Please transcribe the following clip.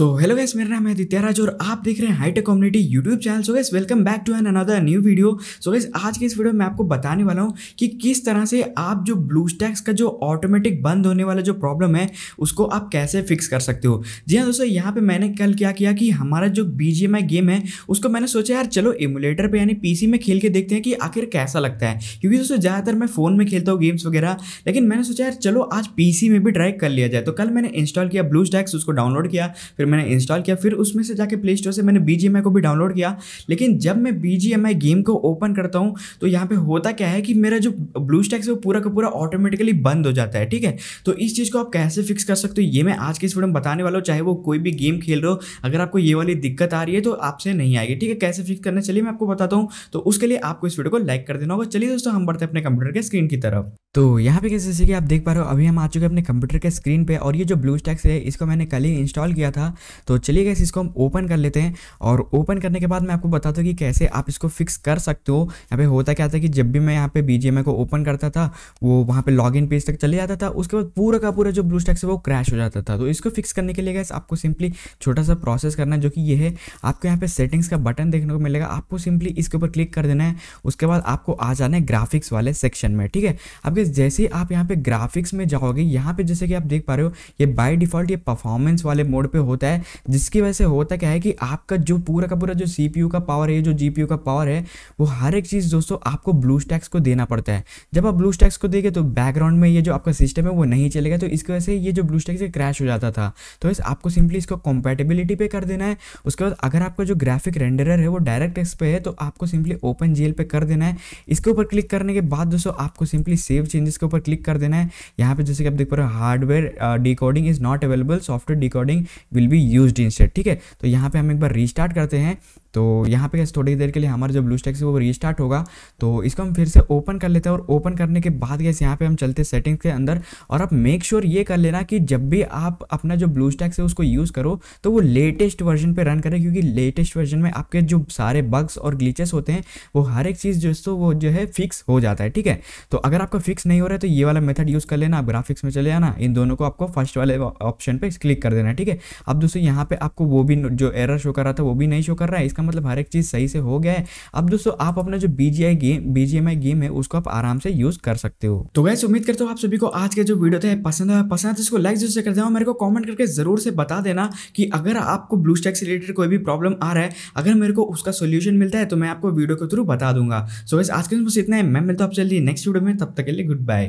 so hello guys मेरा नाम है आदित्य राज और आप देख रहे हैं hitech community YouTube channel so guys welcome back to an another new video so guys आज के इस वीडियो में आपको बताने वाला हूँ कि किस तरह से आप जो ब्लू स्टैक्स का जो ऑटोमेटिक बंद होने वाला जो प्रॉब्लम है उसको आप कैसे फिक्स कर सकते हो जी हाँ दोस्तों यहाँ पर मैंने कल क्या किया कि हमारा जो बी गेम है उसको मैंने सोचा यार चलो एमुलेटर पर यानी पी में खेल के देखते हैं कि आखिर कैसा लगता है क्योंकि दोस्तों ज़्यादातर मैं फ़ोन में खेलता हूँ गेम्स वगैरह लेकिन मैंने सोचा यार चलो आज पी में भी ट्राई कर लिया जाए तो कल मैंने इंस्टॉल किया ब्लू स्टैक्स उसको डाउनलोड किया फिर मैंने इंस्टॉल किया फिर उसमें से जाके प्ले स्टोर से मैंने बी को भी डाउनलोड किया लेकिन जब मैं बी गेम को ओपन करता हूँ तो यहाँ पर होता क्या है कि मेरा जो ब्लू स्टैक्स है वो पूरा का पूरा ऑटोमेटिकली बंद हो जाता है ठीक है तो इस चीज़ को आप कैसे फिक्स कर सकते हो ये मैं आज के इस वीडियो में बताने वाला हूँ चाहे वो कोई भी गेम खेल रहे हो अगर आपको ये वाली दिक्कत आ रही है तो आपसे नहीं आएगी ठीक है कैसे फिक्स करना चलिए मैं आपको बताता हूँ तो उसके लिए आपको इस वीडियो को लाइक कर देना होगा चलिए दोस्तों हम बढ़ते हैं अपने कंप्यूटर के स्क्रीन की तरफ तो यहाँ पे जैसे कि आप देख पा रहे हो अभी हम आ चुके हैं अपने कंप्यूटर के स्क्रीन पे और ये जो ब्लू स्टैक्स है इसको मैंने कल ही इंस्टॉल किया था तो चलिए गैस इसको हम ओपन कर लेते हैं और ओपन करने के बाद मैं आपको बताता हूँ कि कैसे आप इसको फिक्स कर सकते हो यहाँ पे होता क्या था कि जब भी मैं यहाँ पे बी को ओपन करता था वो वहाँ पे इन पेज तक चले जाता था उसके बाद पूरा का पूरा जो ब्लू स्टैक्स है वो क्रैश हो जाता था तो इसको फिक्स करने के लिए गैस आपको सिंपली छोटा सा प्रोसेस करना है जो कि ये है आपको यहाँ पे सेटिंग्स का बटन देखने को मिलेगा आपको सिंपली इसके ऊपर क्लिक कर देना है उसके बाद आपको आ जाना है ग्राफिक्स वाले सेक्शन में ठीक है अब गैस जैसे ही आप यहाँ पे ग्राफिक्स में जाओगे यहाँ पे जैसे कि आप देख पा रहे हो ये बाय डिफॉल्ट ये परफॉर्मेंस वाले मोड पे होता होता है जिसकी वजह से होता क्या है कि आपका जो पूरा का पूरा जो सी का पावर है जो जी का पावर है वो हर एक चीज़ दोस्तों आपको ब्लू स्टैक्स को देना पड़ता है जब आप ब्लू स्टैक्स को देंगे तो बैकग्राउंड में ये जो आपका सिस्टम है वो नहीं चलेगा तो इसकी वजह से ये जो ब्लू स्टैक्स क्रैश हो जाता था तो इस आपको सिंपली इसको कॉम्पेटेबिलिटी पे कर देना है उसके बाद अगर आपका जो ग्राफिक रेंडरर है वो डायरेक्ट एक्स पे है तो आपको सिंपली ओपन जी पे कर देना है इसके ऊपर क्लिक करने के बाद दोस्तों आपको सिंपली सेव चेंजेस के ऊपर क्लिक कर देना है यहाँ पे जैसे कि आप देख पा रहे हो hardware decoding is not available software decoding will be use in ठीक है तो यहाँ पे हम एक बार रीस्टार्ट करते हैं तो यहाँ पे कैसे थोड़ी देर के लिए हमारा जो ब्लू स्टैक है वो रीस्टार्ट होगा तो इसको हम फिर से ओपन कर लेते हैं और ओपन करने के बाद कैसे यहाँ पे हम चलते हैं सेटिंग्स के अंदर और आप मेक श्योर ये कर लेना कि जब भी आप अपना जो ब्लू स्टैक है उसको यूज़ करो तो वो लेटेस्ट वर्जन पे रन करें क्योंकि लेटेस्ट वर्जन में आपके जो सारे बग्स और ग्लीचेस होते हैं वो हर एक चीज़ जो है तो वो जो है फिक्स हो जाता है ठीक है तो अगर आपका फिक्स नहीं हो रहा है तो ये वाला मेथड यूज़ कर लेना आप ग्राफिक्स में चले आना इन दोनों को आपको फर्स्ट वाले ऑप्शन पर क्लिक कर देना ठीक है अब दोस्तों यहाँ पे आपको वो भी जो एरर शो कर रहा था वो भी नहीं शो कर रहा है इसका मतलब हर एक चीज़ सही से हो गया है अब दोस्तों आप अपना जो बी गेम बी गेम है उसको आप आराम से यूज कर सकते हो तो वैसे उम्मीद करता हूँ आप सभी को आज का जो वीडियो था पसंद है पसंद है तो इसको लाइक जरूर से कर देना मेरे को कॉमेंट करके जरूर से बता देना कि अगर आपको ब्लू स्टैक से रिलेटेड कोई भी प्रॉब्लम आ रहा है अगर मेरे को उसका सोल्यूशन मिलता है तो मैं आपको वीडियो के थ्रू बता दूंगा सो वैसे आज के दिन बस इतना है मैं मिलता हूँ आप जल्दी नेक्स्ट वीडियो में तब तक के लिए गुड बाय